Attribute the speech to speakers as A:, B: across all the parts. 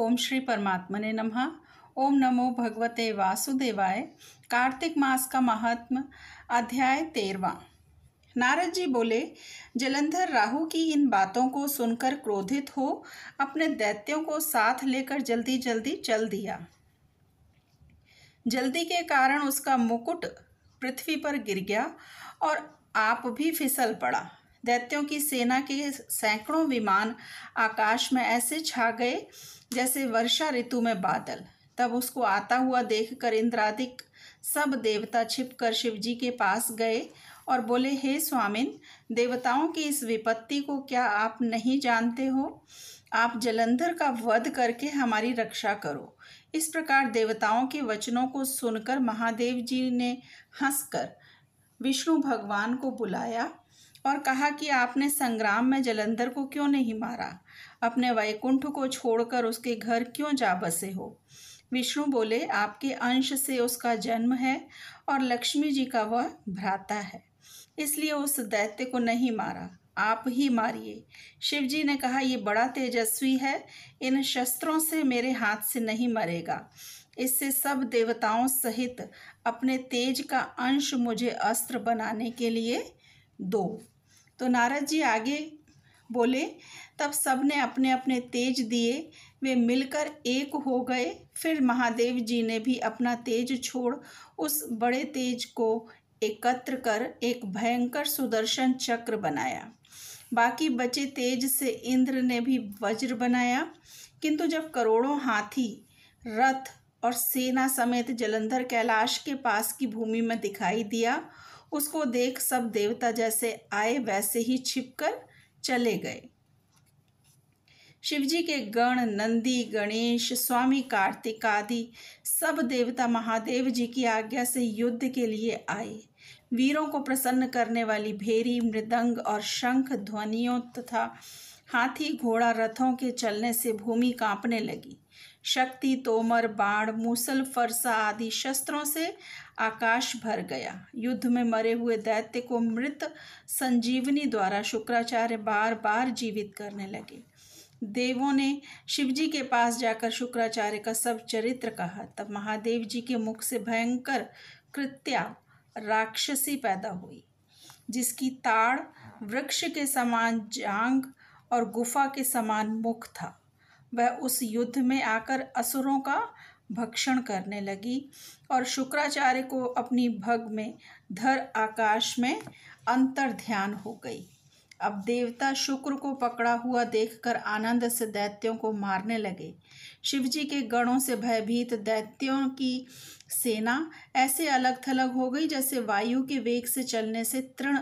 A: ओम श्री परमात्मने नमः ओम नमो भगवते वासुदेवाय कार्तिक मास का महात्म अध्याय तेरवा नारद जी बोले जलंधर राहु की इन बातों को सुनकर क्रोधित हो अपने दैत्यों को साथ लेकर जल्दी जल्दी चल दिया जल्दी के कारण उसका मुकुट पृथ्वी पर गिर गया और आप भी फिसल पड़ा दैत्यों की सेना के सैकड़ों विमान आकाश में ऐसे छा गए जैसे वर्षा ऋतु में बादल तब उसको आता हुआ देखकर इंद्रादिक सब देवता छिपकर शिवजी के पास गए और बोले हे स्वामिन देवताओं की इस विपत्ति को क्या आप नहीं जानते हो आप जलंधर का वध करके हमारी रक्षा करो इस प्रकार देवताओं के वचनों को सुनकर महादेव जी ने हंसकर विष्णु भगवान को बुलाया और कहा कि आपने संग्राम में जलंधर को क्यों नहीं मारा अपने वैकुंठ को छोड़कर उसके घर क्यों जा बसे हो विष्णु बोले आपके अंश से उसका जन्म है और लक्ष्मी जी का वह भ्राता है इसलिए उस दैत्य को नहीं मारा आप ही मारिए शिवजी ने कहा ये बड़ा तेजस्वी है इन शस्त्रों से मेरे हाथ से नहीं मरेगा इससे सब देवताओं सहित अपने तेज का अंश मुझे अस्त्र बनाने के लिए दो तो नारद जी आगे बोले तब सब ने अपने अपने तेज दिए वे मिलकर एक हो गए फिर महादेव जी ने भी अपना तेज छोड़ उस बड़े तेज को एकत्र कर एक भयंकर सुदर्शन चक्र बनाया बाकी बचे तेज से इंद्र ने भी वज्र बनाया किंतु जब करोड़ों हाथी रथ और सेना समेत जलंधर कैलाश के पास की भूमि में दिखाई दिया उसको देख सब देवता जैसे आए वैसे ही छिपकर चले गए शिवजी के गण नंदी गणेश स्वामी कार्तिक आदि सब देवता महादेव जी की आज्ञा से युद्ध के लिए आए वीरों को प्रसन्न करने वाली भेरी मृदंग और शंख ध्वनियों तथा हाथी घोड़ा रथों के चलने से भूमि कांपने लगी शक्ति तोमर बाण मूसल फरसा आदि शस्त्रों से आकाश भर गया युद्ध में मरे हुए दैत्य को मृत संजीवनी द्वारा शुक्राचार्य बार बार जीवित करने लगे देवों ने शिवजी के पास जाकर शुक्राचार्य का सब चरित्र कहा तब महादेव जी के मुख से भयंकर कृत्या राक्षसी पैदा हुई जिसकी ताड़ वृक्ष के समान जांग और गुफा के समान मुख था वह उस युद्ध में आकर असुरों का भक्षण करने लगी और शुक्राचार्य को अपनी भग में धर आकाश में अंतर ध्यान हो गई अब देवता शुक्र को पकड़ा हुआ देखकर आनंद से दैत्यों को मारने लगे शिवजी के गणों से भयभीत दैत्यों की सेना ऐसे अलग थलग हो गई जैसे वायु के वेग से चलने से तृण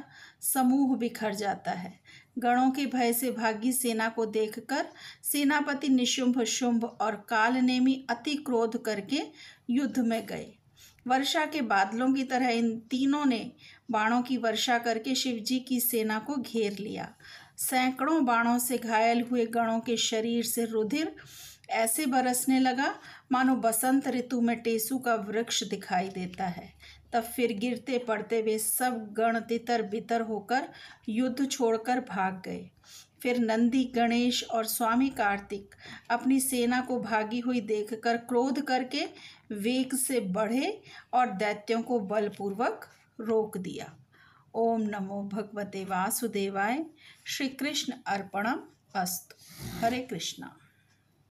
A: समूह बिखर जाता है गणों के भय से भागी सेना को देखकर सेनापति निशुंभ शुंभ और कालनेमी अति क्रोध करके युद्ध में गए वर्षा के बादलों की तरह इन तीनों ने बाणों की वर्षा करके शिवजी की सेना को घेर लिया सैकड़ों बाणों से घायल हुए गणों के शरीर से रुधिर ऐसे बरसने लगा मानो बसंत ऋतु में टेसू का वृक्ष दिखाई देता है तब फिर गिरते पड़ते वे सब गण तितर बितर होकर युद्ध छोड़कर भाग गए फिर नंदी गणेश और स्वामी कार्तिक अपनी सेना को भागी हुई देखकर क्रोध करके वेग से बढ़े और दैत्यों को बलपूर्वक रोक दिया ओम नमो भगवते वासुदेवाय श्री कृष्ण अर्पणम अस्त हरे कृष्णा